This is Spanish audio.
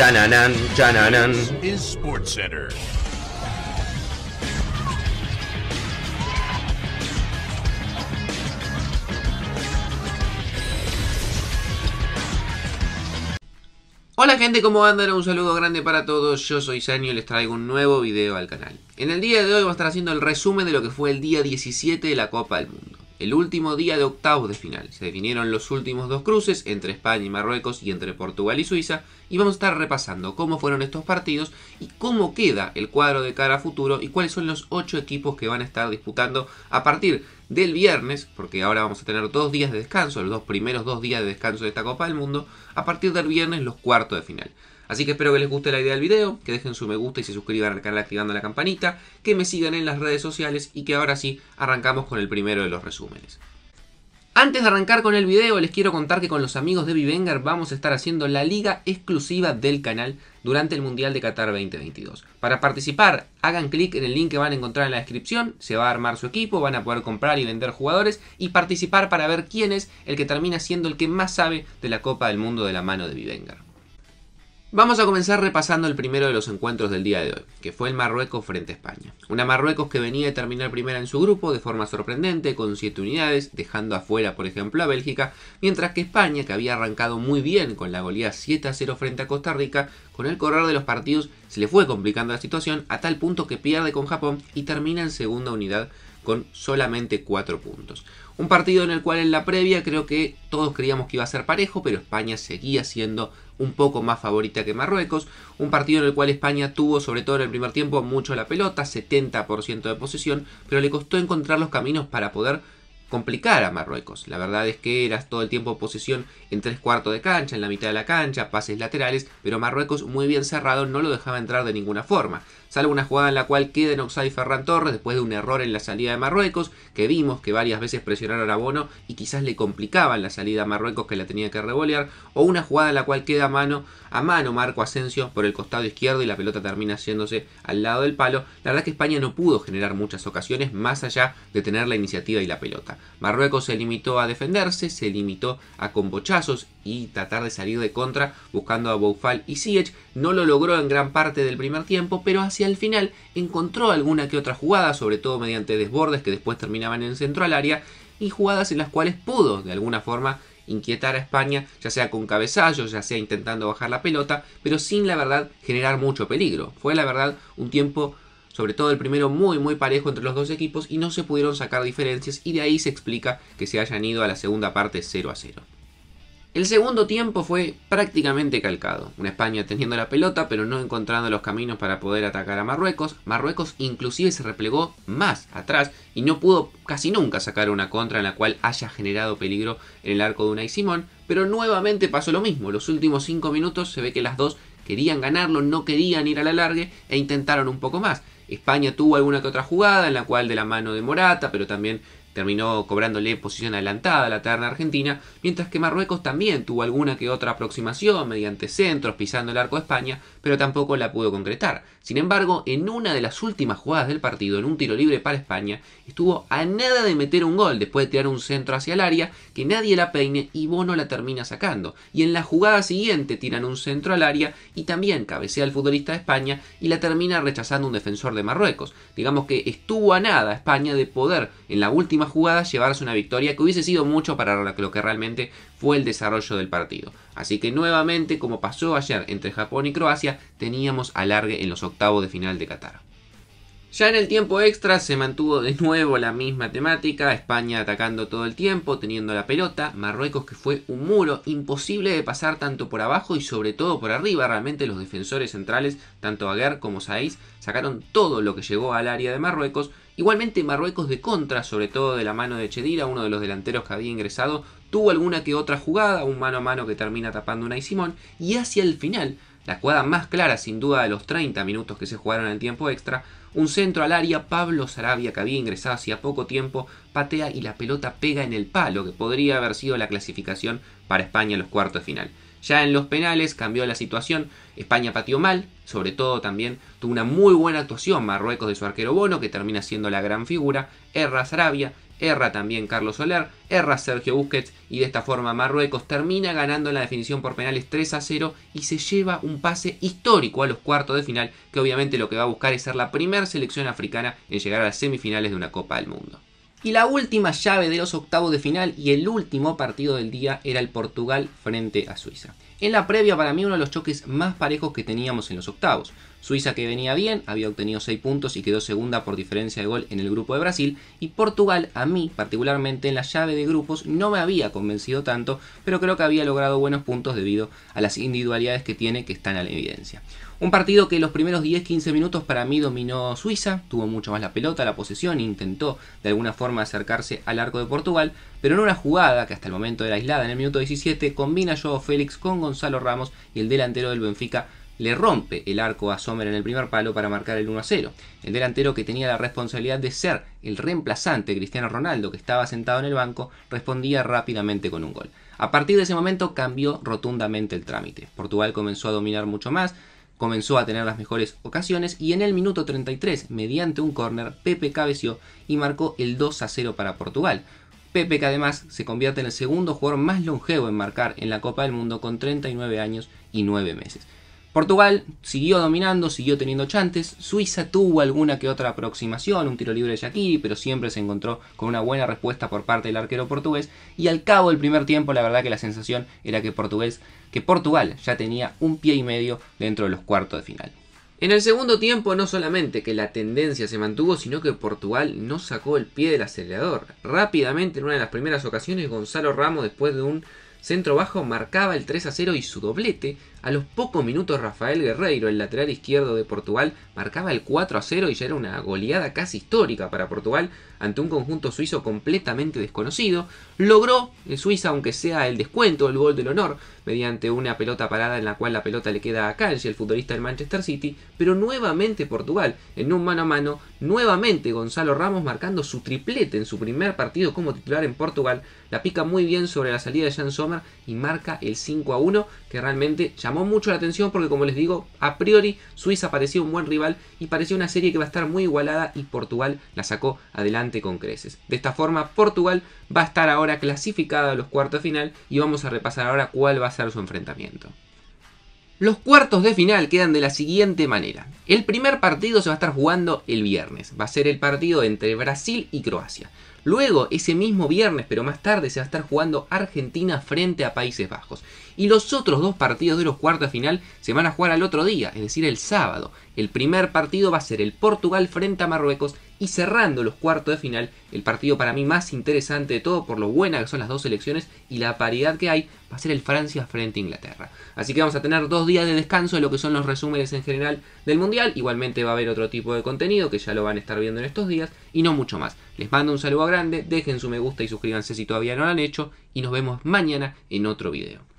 Chananan, chananan. Hola gente, ¿cómo andan? Un saludo grande para todos, yo soy Sanio y les traigo un nuevo video al canal. En el día de hoy voy a estar haciendo el resumen de lo que fue el día 17 de la Copa del Mundo el último día de octavos de final. Se definieron los últimos dos cruces entre España y Marruecos y entre Portugal y Suiza y vamos a estar repasando cómo fueron estos partidos y cómo queda el cuadro de cara a futuro y cuáles son los ocho equipos que van a estar disputando a partir del viernes, porque ahora vamos a tener dos días de descanso, los dos primeros dos días de descanso de esta Copa del Mundo, a partir del viernes los cuartos de final. Así que espero que les guste la idea del video, que dejen su me gusta y se suscriban al canal activando la campanita, que me sigan en las redes sociales y que ahora sí arrancamos con el primero de los resúmenes. Antes de arrancar con el video les quiero contar que con los amigos de Vivengar vamos a estar haciendo la liga exclusiva del canal durante el Mundial de Qatar 2022. Para participar hagan clic en el link que van a encontrar en la descripción, se va a armar su equipo, van a poder comprar y vender jugadores y participar para ver quién es el que termina siendo el que más sabe de la Copa del Mundo de la mano de Vivengar. Vamos a comenzar repasando el primero de los encuentros del día de hoy, que fue el Marruecos frente a España. Una Marruecos que venía de terminar primera en su grupo de forma sorprendente, con 7 unidades, dejando afuera por ejemplo a Bélgica, mientras que España, que había arrancado muy bien con la goleada 7 0 frente a Costa Rica, con el correr de los partidos se le fue complicando la situación a tal punto que pierde con Japón y termina en segunda unidad con solamente 4 puntos. Un partido en el cual en la previa creo que todos creíamos que iba a ser parejo, pero España seguía siendo un poco más favorita que Marruecos. Un partido en el cual España tuvo, sobre todo en el primer tiempo, mucho la pelota, 70% de posesión, pero le costó encontrar los caminos para poder complicar a Marruecos. La verdad es que eras todo el tiempo posición en tres cuartos de cancha, en la mitad de la cancha, pases laterales, pero Marruecos muy bien cerrado no lo dejaba entrar de ninguna forma. Salvo una jugada en la cual queda en y Ferran Torres después de un error en la salida de Marruecos, que vimos que varias veces presionaron a Bono y quizás le complicaban la salida a Marruecos que la tenía que revolear, o una jugada en la cual queda mano a mano Marco Asensio por el costado izquierdo y la pelota termina haciéndose al lado del palo. La verdad es que España no pudo generar muchas ocasiones más allá de tener la iniciativa y la pelota. Marruecos se limitó a defenderse, se limitó a combochazos y tratar de salir de contra buscando a Boufal y Siege. No lo logró en gran parte del primer tiempo, pero hacia el final encontró alguna que otra jugada, sobre todo mediante desbordes que después terminaban en el centro al área y jugadas en las cuales pudo de alguna forma inquietar a España, ya sea con cabezallos, ya sea intentando bajar la pelota, pero sin la verdad generar mucho peligro. Fue la verdad un tiempo sobre todo el primero muy muy parejo entre los dos equipos y no se pudieron sacar diferencias y de ahí se explica que se hayan ido a la segunda parte 0 a 0. El segundo tiempo fue prácticamente calcado, una España teniendo la pelota pero no encontrando los caminos para poder atacar a Marruecos, Marruecos inclusive se replegó más atrás y no pudo casi nunca sacar una contra en la cual haya generado peligro en el arco de Unai Simón, pero nuevamente pasó lo mismo, los últimos 5 minutos se ve que las dos querían ganarlo, no querían ir a la largue e intentaron un poco más. España tuvo alguna que otra jugada en la cual de la mano de Morata, pero también terminó cobrándole posición adelantada a la terna argentina, mientras que Marruecos también tuvo alguna que otra aproximación mediante centros pisando el arco de España, pero tampoco la pudo concretar. Sin embargo, en una de las últimas jugadas del partido, en un tiro libre para España, estuvo a nada de meter un gol después de tirar un centro hacia el área, que nadie la peine y Bono la termina sacando. Y en la jugada siguiente tiran un centro al área y también cabecea al futbolista de España y la termina rechazando un defensor de Marruecos. Digamos que estuvo a nada España de poder en la última jugada jugadas llevarse una victoria que hubiese sido mucho para lo que realmente fue el desarrollo del partido. Así que nuevamente, como pasó ayer entre Japón y Croacia, teníamos alargue en los octavos de final de Qatar. Ya en el tiempo extra se mantuvo de nuevo la misma temática, España atacando todo el tiempo, teniendo la pelota, Marruecos que fue un muro imposible de pasar tanto por abajo y sobre todo por arriba, realmente los defensores centrales, tanto Aguer como Saiz, sacaron todo lo que llegó al área de Marruecos, igualmente Marruecos de contra, sobre todo de la mano de Chedira, uno de los delanteros que había ingresado, tuvo alguna que otra jugada, un mano a mano que termina tapando una y Simón, y hacia el final la jugada más clara, sin duda, de los 30 minutos que se jugaron en el tiempo extra, un centro al área, Pablo Sarabia, que había ingresado hacía poco tiempo, patea y la pelota pega en el palo, que podría haber sido la clasificación para España en los cuartos de final. Ya en los penales cambió la situación. España pateó mal, sobre todo también tuvo una muy buena actuación Marruecos de su arquero Bono, que termina siendo la gran figura. Erra Sarabia, erra también Carlos Soler, erra Sergio Busquets y de esta forma Marruecos termina ganando la definición por penales 3 a 0 y se lleva un pase histórico a los cuartos de final, que obviamente lo que va a buscar es ser la primera selección africana en llegar a las semifinales de una Copa del Mundo. Y la última llave de los octavos de final y el último partido del día era el Portugal frente a Suiza. En la previa para mí uno de los choques más parejos que teníamos en los octavos. Suiza que venía bien, había obtenido 6 puntos y quedó segunda por diferencia de gol en el grupo de Brasil. Y Portugal, a mí particularmente en la llave de grupos, no me había convencido tanto, pero creo que había logrado buenos puntos debido a las individualidades que tiene que están a la evidencia. Un partido que los primeros 10-15 minutos para mí dominó Suiza, tuvo mucho más la pelota, la posesión, intentó de alguna forma acercarse al arco de Portugal, pero en una jugada que hasta el momento era aislada en el minuto 17, combina Joao Félix con Gonzalo Ramos y el delantero del Benfica le rompe el arco a Sommer en el primer palo para marcar el 1 0. El delantero que tenía la responsabilidad de ser el reemplazante Cristiano Ronaldo, que estaba sentado en el banco, respondía rápidamente con un gol. A partir de ese momento cambió rotundamente el trámite. Portugal comenzó a dominar mucho más, comenzó a tener las mejores ocasiones y en el minuto 33, mediante un córner, Pepe cabeció y marcó el 2 0 para Portugal. Pepe que además se convierte en el segundo jugador más longevo en marcar en la Copa del Mundo con 39 años y 9 meses. Portugal siguió dominando, siguió teniendo chances, Suiza tuvo alguna que otra aproximación, un tiro libre de aquí pero siempre se encontró con una buena respuesta por parte del arquero portugués. Y al cabo del primer tiempo, la verdad que la sensación era que, portugués, que Portugal ya tenía un pie y medio dentro de los cuartos de final. En el segundo tiempo no solamente que la tendencia se mantuvo, sino que Portugal no sacó el pie del acelerador. Rápidamente en una de las primeras ocasiones Gonzalo Ramos después de un centro bajo marcaba el 3 a 0 y su doblete a los pocos minutos Rafael Guerreiro, el lateral izquierdo de Portugal, marcaba el 4 a 0 y ya era una goleada casi histórica para Portugal ante un conjunto suizo completamente desconocido. Logró el Suiza, aunque sea el descuento, el gol del honor, mediante una pelota parada en la cual la pelota le queda a Calci, el futbolista del Manchester City, pero nuevamente Portugal, en un mano a mano, nuevamente Gonzalo Ramos marcando su triplete en su primer partido como titular en Portugal, la pica muy bien sobre la salida de Jan Sommer y marca el 5 a 1, que realmente ya llamó mucho la atención porque como les digo, a priori Suiza parecía un buen rival y parecía una serie que va a estar muy igualada y Portugal la sacó adelante con creces. De esta forma Portugal va a estar ahora clasificada a los cuartos de final y vamos a repasar ahora cuál va a ser su enfrentamiento. Los cuartos de final quedan de la siguiente manera. El primer partido se va a estar jugando el viernes. Va a ser el partido entre Brasil y Croacia. Luego, ese mismo viernes, pero más tarde, se va a estar jugando Argentina frente a Países Bajos. Y los otros dos partidos de los cuartos de final se van a jugar al otro día, es decir, el sábado. El primer partido va a ser el Portugal frente a Marruecos y cerrando los cuartos de final, el partido para mí más interesante de todo, por lo buena que son las dos selecciones y la paridad que hay, va a ser el Francia frente a Inglaterra. Así que vamos a tener dos días de descanso de lo que son los resúmenes en general del Mundial. Igualmente va a haber otro tipo de contenido que ya lo van a estar viendo en estos días y no mucho más. Les mando un saludo grande, dejen su me gusta y suscríbanse si todavía no lo han hecho y nos vemos mañana en otro video.